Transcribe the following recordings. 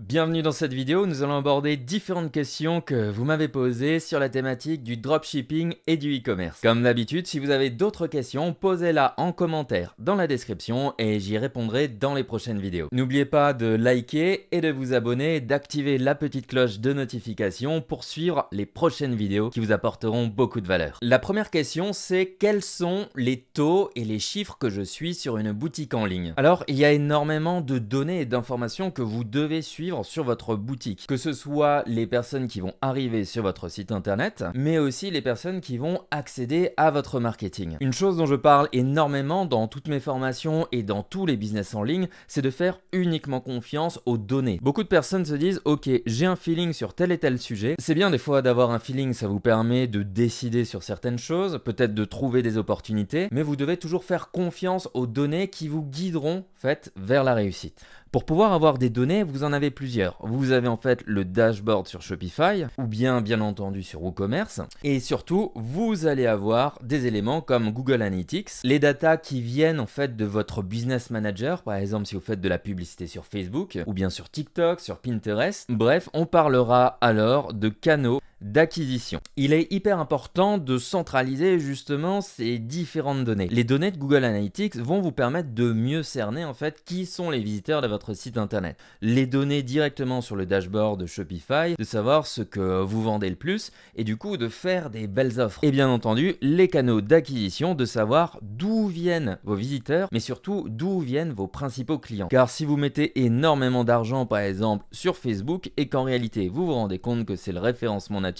Bienvenue dans cette vidéo, nous allons aborder différentes questions que vous m'avez posées sur la thématique du dropshipping et du e-commerce. Comme d'habitude, si vous avez d'autres questions, posez-la en commentaire dans la description et j'y répondrai dans les prochaines vidéos. N'oubliez pas de liker et de vous abonner, d'activer la petite cloche de notification pour suivre les prochaines vidéos qui vous apporteront beaucoup de valeur. La première question, c'est quels sont les taux et les chiffres que je suis sur une boutique en ligne Alors, il y a énormément de données et d'informations que vous devez suivre sur votre boutique. Que ce soit les personnes qui vont arriver sur votre site internet, mais aussi les personnes qui vont accéder à votre marketing. Une chose dont je parle énormément dans toutes mes formations et dans tous les business en ligne, c'est de faire uniquement confiance aux données. Beaucoup de personnes se disent ok j'ai un feeling sur tel et tel sujet. C'est bien des fois d'avoir un feeling, ça vous permet de décider sur certaines choses, peut-être de trouver des opportunités, mais vous devez toujours faire confiance aux données qui vous guideront en vers la réussite. Pour pouvoir avoir des données, vous en avez plusieurs. Vous avez en fait le dashboard sur Shopify, ou bien bien entendu sur WooCommerce, et surtout vous allez avoir des éléments comme Google Analytics, les datas qui viennent en fait de votre business manager, par exemple si vous faites de la publicité sur Facebook, ou bien sur TikTok, sur Pinterest. Bref, on parlera alors de canaux d'acquisition. Il est hyper important de centraliser justement ces différentes données. Les données de Google Analytics vont vous permettre de mieux cerner en fait qui sont les visiteurs de votre site internet. Les données directement sur le dashboard de Shopify, de savoir ce que vous vendez le plus et du coup de faire des belles offres. Et bien entendu, les canaux d'acquisition, de savoir d'où viennent vos visiteurs, mais surtout d'où viennent vos principaux clients. Car si vous mettez énormément d'argent par exemple sur Facebook et qu'en réalité vous vous rendez compte que c'est le référencement naturel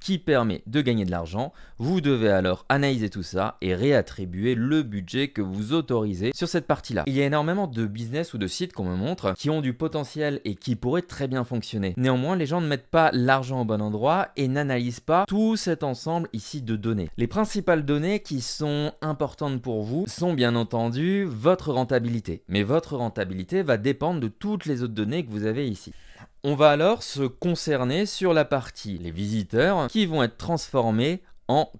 qui permet de gagner de l'argent. Vous devez alors analyser tout ça et réattribuer le budget que vous autorisez sur cette partie-là. Il y a énormément de business ou de sites qu'on me montre qui ont du potentiel et qui pourraient très bien fonctionner. Néanmoins, les gens ne mettent pas l'argent au bon endroit et n'analysent pas tout cet ensemble ici de données. Les principales données qui sont importantes pour vous sont bien entendu votre rentabilité. Mais votre rentabilité va dépendre de toutes les autres données que vous avez ici. On va alors se concerner sur la partie les visiteurs qui vont être transformés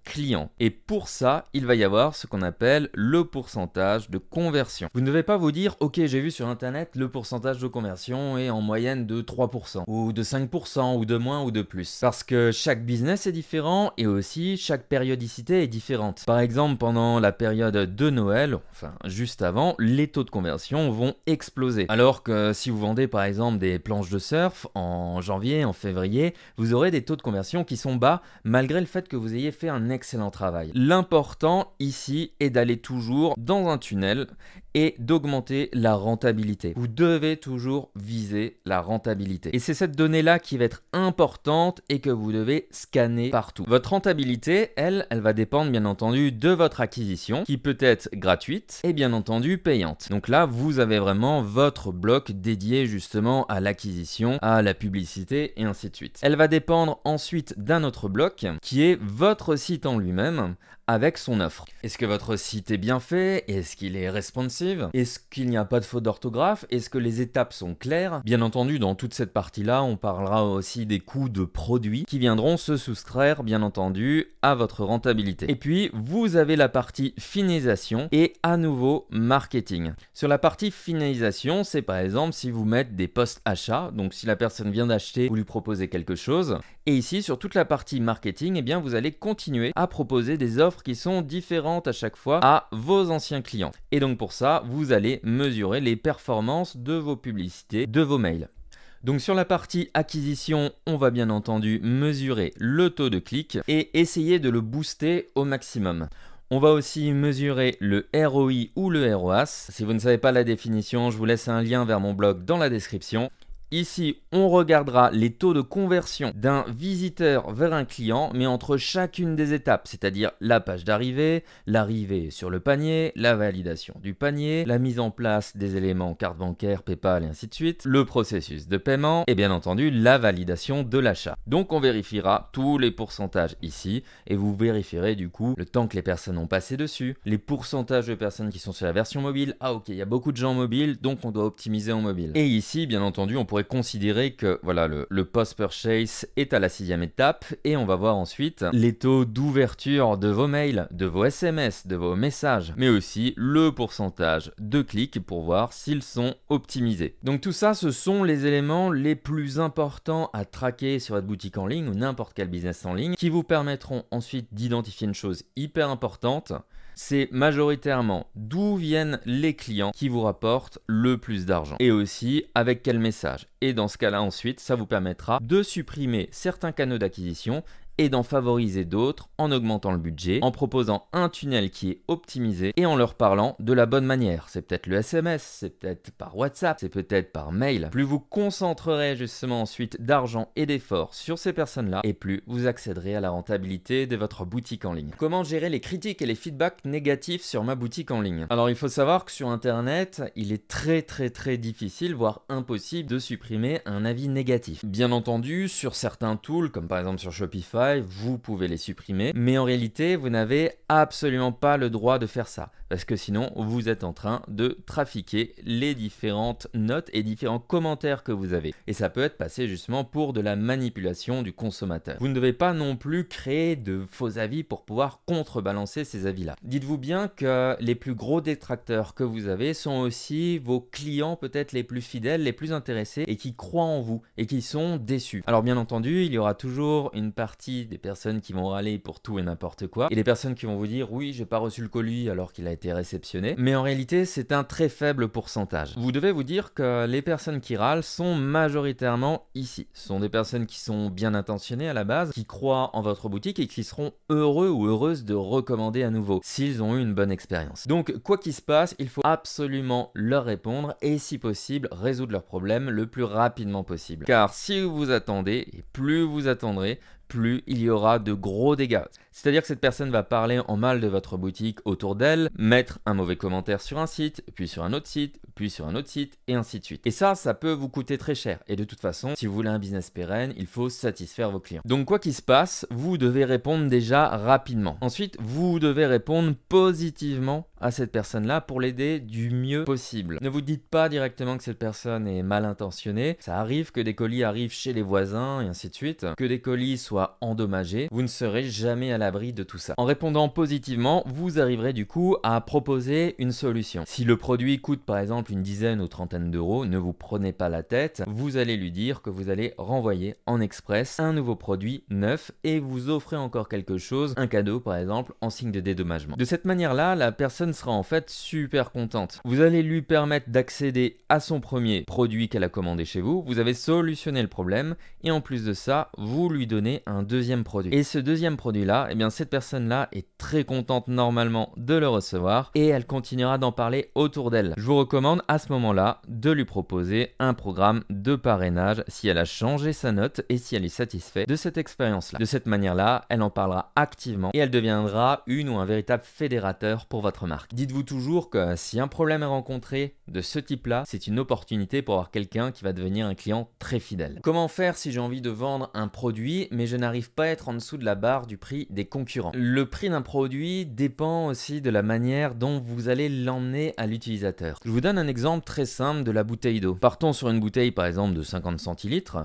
client. Et pour ça, il va y avoir ce qu'on appelle le pourcentage de conversion. Vous ne devez pas vous dire, ok, j'ai vu sur Internet le pourcentage de conversion est en moyenne de 3%, ou de 5%, ou de moins, ou de plus. Parce que chaque business est différent et aussi chaque périodicité est différente. Par exemple, pendant la période de Noël, enfin juste avant, les taux de conversion vont exploser. Alors que si vous vendez par exemple des planches de surf en janvier, en février, vous aurez des taux de conversion qui sont bas malgré le fait que vous ayez un excellent travail. L'important ici est d'aller toujours dans un tunnel et d'augmenter la rentabilité. Vous devez toujours viser la rentabilité. Et c'est cette donnée-là qui va être importante et que vous devez scanner partout. Votre rentabilité, elle, elle va dépendre bien entendu de votre acquisition qui peut être gratuite et bien entendu payante. Donc là, vous avez vraiment votre bloc dédié justement à l'acquisition, à la publicité et ainsi de suite. Elle va dépendre ensuite d'un autre bloc qui est votre site en lui-même avec son offre. Est-ce que votre site est bien fait Est-ce qu'il est responsive Est-ce qu'il n'y a pas de faute d'orthographe Est-ce que les étapes sont claires Bien entendu, dans toute cette partie-là, on parlera aussi des coûts de produits qui viendront se soustraire, bien entendu, à votre rentabilité. Et puis, vous avez la partie finalisation et à nouveau marketing. Sur la partie finalisation, c'est par exemple si vous mettez des postes achats, donc si la personne vient d'acheter, vous lui proposez quelque chose. Et ici, sur toute la partie marketing, eh bien, vous allez continuer à proposer des offres qui sont différentes à chaque fois à vos anciens clients. Et donc pour ça, vous allez mesurer les performances de vos publicités, de vos mails. Donc sur la partie acquisition, on va bien entendu mesurer le taux de clic et essayer de le booster au maximum. On va aussi mesurer le ROI ou le ROAS. Si vous ne savez pas la définition, je vous laisse un lien vers mon blog dans la description. Ici, on regardera les taux de conversion d'un visiteur vers un client, mais entre chacune des étapes, c'est-à-dire la page d'arrivée, l'arrivée sur le panier, la validation du panier, la mise en place des éléments carte bancaire, PayPal et ainsi de suite, le processus de paiement et bien entendu la validation de l'achat. Donc on vérifiera tous les pourcentages ici et vous vérifierez du coup le temps que les personnes ont passé dessus, les pourcentages de personnes qui sont sur la version mobile. Ah ok, il y a beaucoup de gens mobiles, donc on doit optimiser en mobile. Et ici, bien entendu, on pourrait considérer que voilà, le, le post-purchase est à la sixième étape et on va voir ensuite les taux d'ouverture de vos mails, de vos SMS, de vos messages, mais aussi le pourcentage de clics pour voir s'ils sont optimisés. Donc tout ça, ce sont les éléments les plus importants à traquer sur votre boutique en ligne ou n'importe quel business en ligne qui vous permettront ensuite d'identifier une chose hyper importante, c'est majoritairement d'où viennent les clients qui vous rapportent le plus d'argent et aussi avec quel message. Et dans ce cas-là ensuite, ça vous permettra de supprimer certains canaux d'acquisition et d'en favoriser d'autres en augmentant le budget, en proposant un tunnel qui est optimisé et en leur parlant de la bonne manière. C'est peut-être le SMS, c'est peut-être par WhatsApp, c'est peut-être par mail. Plus vous concentrerez justement ensuite d'argent et d'efforts sur ces personnes-là et plus vous accéderez à la rentabilité de votre boutique en ligne. Comment gérer les critiques et les feedbacks négatifs sur ma boutique en ligne Alors il faut savoir que sur Internet, il est très très très difficile, voire impossible de supprimer un avis négatif. Bien entendu, sur certains tools, comme par exemple sur Shopify, vous pouvez les supprimer, mais en réalité, vous n'avez absolument pas le droit de faire ça, parce que sinon, vous êtes en train de trafiquer les différentes notes et différents commentaires que vous avez. Et ça peut être passé justement pour de la manipulation du consommateur. Vous ne devez pas non plus créer de faux avis pour pouvoir contrebalancer ces avis-là. Dites-vous bien que les plus gros détracteurs que vous avez sont aussi vos clients peut-être les plus fidèles, les plus intéressés et qui croient en vous et qui sont déçus. Alors bien entendu, il y aura toujours une partie des personnes qui vont râler pour tout et n'importe quoi, et des personnes qui vont vous dire oui, j'ai pas reçu le colis alors qu'il a été réceptionné, mais en réalité, c'est un très faible pourcentage. Vous devez vous dire que les personnes qui râlent sont majoritairement ici. Ce sont des personnes qui sont bien intentionnées à la base, qui croient en votre boutique et qui seront heureux ou heureuses de recommander à nouveau s'ils ont eu une bonne expérience. Donc, quoi qu'il se passe, il faut absolument leur répondre et si possible, résoudre leurs problèmes le plus rapidement possible. Car si vous attendez, et plus vous attendrez, plus il y aura de gros dégâts. C'est-à-dire que cette personne va parler en mal de votre boutique autour d'elle, mettre un mauvais commentaire sur un site, puis sur un autre site, puis sur un autre site, et ainsi de suite. Et ça, ça peut vous coûter très cher. Et de toute façon, si vous voulez un business pérenne, il faut satisfaire vos clients. Donc quoi qu'il se passe, vous devez répondre déjà rapidement. Ensuite, vous devez répondre positivement à cette personne-là pour l'aider du mieux possible. Ne vous dites pas directement que cette personne est mal intentionnée. Ça arrive que des colis arrivent chez les voisins, et ainsi de suite. Que des colis soient endommagés. Vous ne serez jamais à l'abri de tout ça. En répondant positivement, vous arriverez du coup à proposer une solution. Si le produit coûte par exemple une dizaine ou trentaine d'euros, ne vous prenez pas la tête, vous allez lui dire que vous allez renvoyer en express un nouveau produit neuf et vous offrez encore quelque chose, un cadeau par exemple, en signe de dédommagement. De cette manière-là, la personne sera en fait super contente. Vous allez lui permettre d'accéder à son premier produit qu'elle a commandé chez vous, vous avez solutionné le problème et en plus de ça, vous lui donnez un deuxième produit. Et ce deuxième produit-là, eh bien cette personne-là est très contente normalement de le recevoir et elle continuera d'en parler autour d'elle. Je vous recommande à ce moment-là de lui proposer un programme de parrainage si elle a changé sa note et si elle est satisfaite de cette expérience-là. De cette manière-là, elle en parlera activement et elle deviendra une ou un véritable fédérateur pour votre marque. Dites-vous toujours que si un problème est rencontré de ce type-là, c'est une opportunité pour avoir quelqu'un qui va devenir un client très fidèle. Comment faire si j'ai envie de vendre un produit mais je n'arrive pas à être en dessous de la barre du prix des concurrents. Le prix d'un produit dépend aussi de la manière dont vous allez l'emmener à l'utilisateur. Je vous donne un exemple très simple de la bouteille d'eau. Partons sur une bouteille par exemple de 50 centilitres.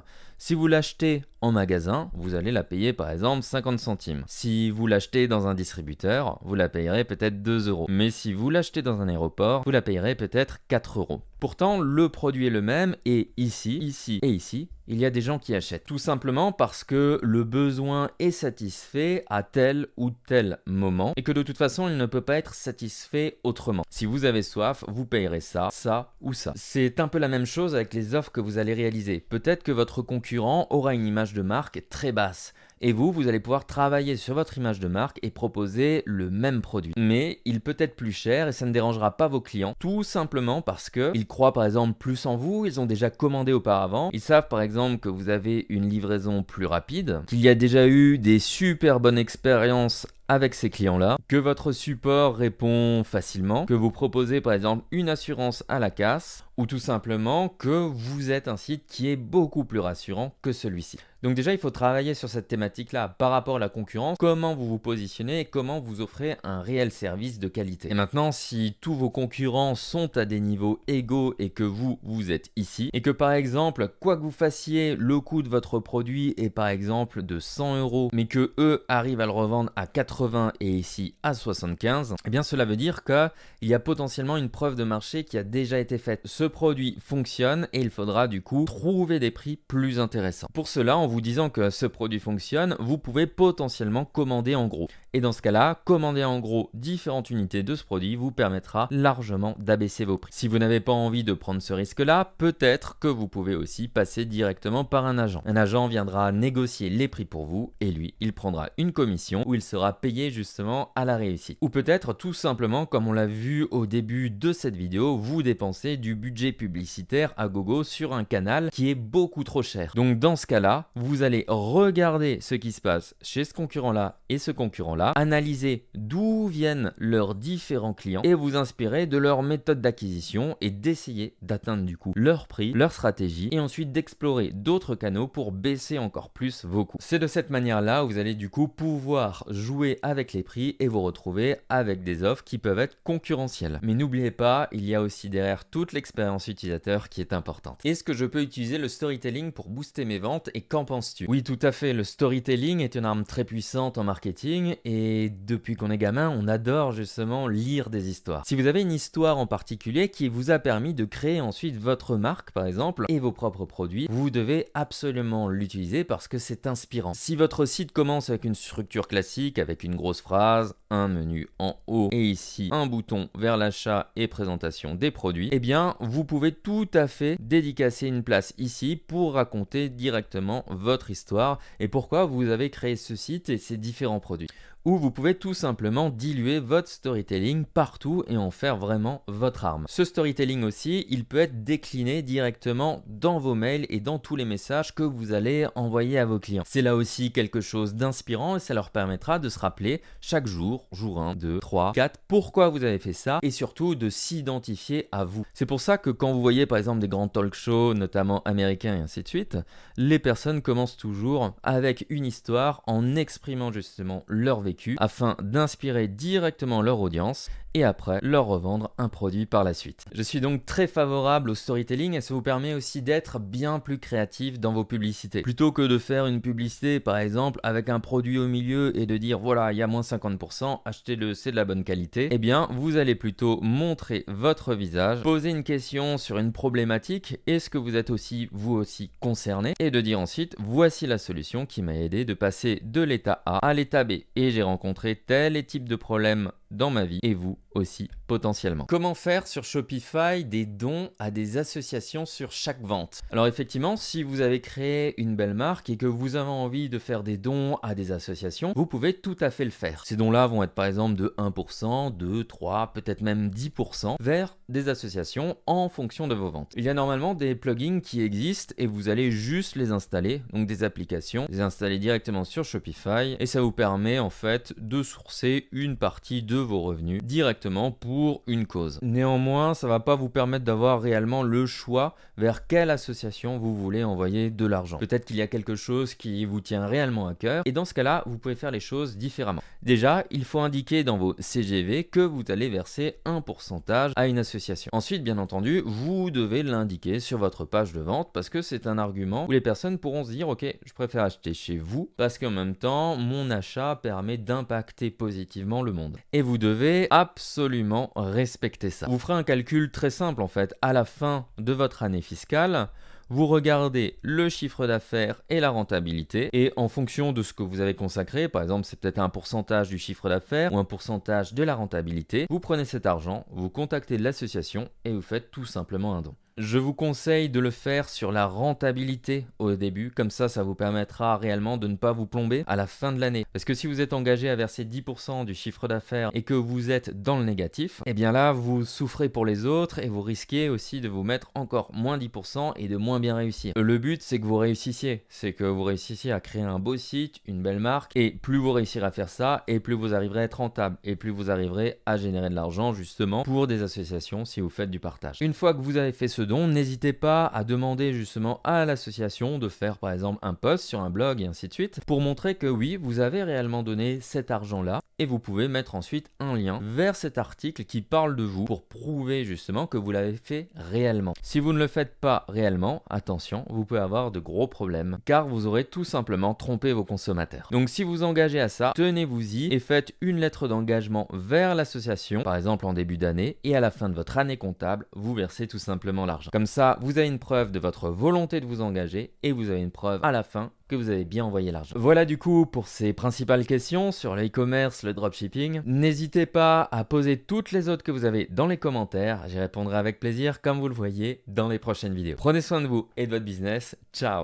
Si vous l'achetez en magasin, vous allez la payer par exemple 50 centimes. Si vous l'achetez dans un distributeur, vous la payerez peut-être 2 euros. Mais si vous l'achetez dans un aéroport, vous la payerez peut-être 4 euros. Pourtant, le produit est le même et ici, ici et ici, il y a des gens qui achètent. Tout simplement parce que le besoin est satisfait à tel ou tel moment et que de toute façon, il ne peut pas être satisfait autrement. Si vous avez soif, vous payerez ça, ça ou ça. C'est un peu la même chose avec les offres que vous allez réaliser. Peut-être que votre concurrent aura une image de marque très basse et vous, vous allez pouvoir travailler sur votre image de marque et proposer le même produit. Mais il peut être plus cher et ça ne dérangera pas vos clients, tout simplement parce qu'ils croient par exemple plus en vous, ils ont déjà commandé auparavant, ils savent par exemple que vous avez une livraison plus rapide, qu'il y a déjà eu des super bonnes expériences avec ces clients-là, que votre support répond facilement, que vous proposez par exemple une assurance à la casse, ou tout simplement que vous êtes un site qui est beaucoup plus rassurant que celui-ci. Donc déjà, il faut travailler sur cette thématique-là par rapport à la concurrence, comment vous vous positionnez et comment vous offrez un réel service de qualité. Et maintenant, si tous vos concurrents sont à des niveaux égaux et que vous, vous êtes ici, et que par exemple, quoi que vous fassiez, le coût de votre produit est par exemple de 100 euros, mais que eux arrivent à le revendre à 80 et ici à 75, eh bien cela veut dire qu'il y a potentiellement une preuve de marché qui a déjà été faite. Ce produit fonctionne et il faudra du coup trouver des prix plus intéressants. Pour cela, on vous vous disant que ce produit fonctionne, vous pouvez potentiellement commander en gros. Et dans ce cas-là, commander en gros différentes unités de ce produit vous permettra largement d'abaisser vos prix. Si vous n'avez pas envie de prendre ce risque-là, peut-être que vous pouvez aussi passer directement par un agent. Un agent viendra négocier les prix pour vous et lui, il prendra une commission où il sera payé justement à la réussite. Ou peut-être tout simplement, comme on l'a vu au début de cette vidéo, vous dépensez du budget publicitaire à gogo sur un canal qui est beaucoup trop cher. Donc dans ce cas-là, vous allez regarder ce qui se passe chez ce concurrent-là et ce concurrent-là analyser d'où viennent leurs différents clients et vous inspirer de leur méthode d'acquisition et d'essayer d'atteindre du coup leur prix, leur stratégie et ensuite d'explorer d'autres canaux pour baisser encore plus vos coûts. C'est de cette manière-là vous allez du coup pouvoir jouer avec les prix et vous retrouver avec des offres qui peuvent être concurrentielles. Mais n'oubliez pas, il y a aussi derrière toute l'expérience utilisateur qui est importante. Est-ce que je peux utiliser le storytelling pour booster mes ventes et qu'en penses-tu Oui, tout à fait, le storytelling est une arme très puissante en marketing et et depuis qu'on est gamin, on adore justement lire des histoires. Si vous avez une histoire en particulier qui vous a permis de créer ensuite votre marque, par exemple, et vos propres produits, vous devez absolument l'utiliser parce que c'est inspirant. Si votre site commence avec une structure classique, avec une grosse phrase, un menu en haut et ici un bouton vers l'achat et présentation des produits, eh bien vous pouvez tout à fait dédicacer une place ici pour raconter directement votre histoire et pourquoi vous avez créé ce site et ses différents produits ou vous pouvez tout simplement diluer votre storytelling partout et en faire vraiment votre arme. Ce storytelling aussi, il peut être décliné directement dans vos mails et dans tous les messages que vous allez envoyer à vos clients. C'est là aussi quelque chose d'inspirant et ça leur permettra de se rappeler chaque jour, jour 1, 2, 3, 4, pourquoi vous avez fait ça et surtout de s'identifier à vous. C'est pour ça que quand vous voyez par exemple des grands talk shows, notamment américains et ainsi de suite, les personnes commencent toujours avec une histoire en exprimant justement leur vécu afin d'inspirer directement leur audience et après leur revendre un produit par la suite. Je suis donc très favorable au storytelling et ça vous permet aussi d'être bien plus créatif dans vos publicités. Plutôt que de faire une publicité par exemple avec un produit au milieu et de dire voilà il y a moins 50%, achetez-le c'est de la bonne qualité, et eh bien vous allez plutôt montrer votre visage, poser une question sur une problématique, est-ce que vous êtes aussi vous aussi concerné et de dire ensuite voici la solution qui m'a aidé de passer de l'état A à l'état B et j'ai rencontrer tel type de problèmes dans ma vie et vous aussi potentiellement. Comment faire sur Shopify des dons à des associations sur chaque vente Alors effectivement, si vous avez créé une belle marque et que vous avez envie de faire des dons à des associations, vous pouvez tout à fait le faire. Ces dons-là vont être par exemple de 1%, 2, 3, peut-être même 10% vers des associations en fonction de vos ventes. Il y a normalement des plugins qui existent et vous allez juste les installer, donc des applications, les installer directement sur Shopify et ça vous permet en fait de sourcer une partie de vos revenus directement pour une cause. Néanmoins, ça va pas vous permettre d'avoir réellement le choix vers quelle association vous voulez envoyer de l'argent. Peut-être qu'il y a quelque chose qui vous tient réellement à cœur et dans ce cas-là, vous pouvez faire les choses différemment. Déjà, il faut indiquer dans vos CGV que vous allez verser un pourcentage à une association. Ensuite, bien entendu, vous devez l'indiquer sur votre page de vente parce que c'est un argument où les personnes pourront se dire ok, je préfère acheter chez vous parce qu'en même temps, mon achat permet d'impacter positivement le monde vous devez absolument respecter ça. Vous ferez un calcul très simple en fait. À la fin de votre année fiscale, vous regardez le chiffre d'affaires et la rentabilité, et en fonction de ce que vous avez consacré, par exemple c'est peut-être un pourcentage du chiffre d'affaires ou un pourcentage de la rentabilité, vous prenez cet argent, vous contactez l'association et vous faites tout simplement un don. Je vous conseille de le faire sur la rentabilité au début, comme ça ça vous permettra réellement de ne pas vous plomber à la fin de l'année. Parce que si vous êtes engagé à verser 10% du chiffre d'affaires et que vous êtes dans le négatif, eh bien là vous souffrez pour les autres et vous risquez aussi de vous mettre encore moins 10% et de moins bien réussir. Euh, le but c'est que vous réussissiez, c'est que vous réussissiez à créer un beau site, une belle marque, et plus vous réussirez à faire ça, et plus vous arriverez à être rentable, et plus vous arriverez à générer de l'argent justement pour des associations si vous faites du partage. Une fois que vous avez fait ce n'hésitez pas à demander justement à l'association de faire par exemple un post sur un blog et ainsi de suite pour montrer que oui, vous avez réellement donné cet argent-là et vous pouvez mettre ensuite un lien vers cet article qui parle de vous pour prouver justement que vous l'avez fait réellement. Si vous ne le faites pas réellement, attention, vous pouvez avoir de gros problèmes car vous aurez tout simplement trompé vos consommateurs. Donc si vous engagez à ça, tenez-vous-y et faites une lettre d'engagement vers l'association, par exemple en début d'année et à la fin de votre année comptable, vous versez tout simplement l'argent. Comme ça, vous avez une preuve de votre volonté de vous engager et vous avez une preuve à la fin que vous avez bien envoyé l'argent. Voilà du coup pour ces principales questions sur l'e-commerce, le dropshipping. N'hésitez pas à poser toutes les autres que vous avez dans les commentaires, j'y répondrai avec plaisir comme vous le voyez dans les prochaines vidéos. Prenez soin de vous et de votre business, ciao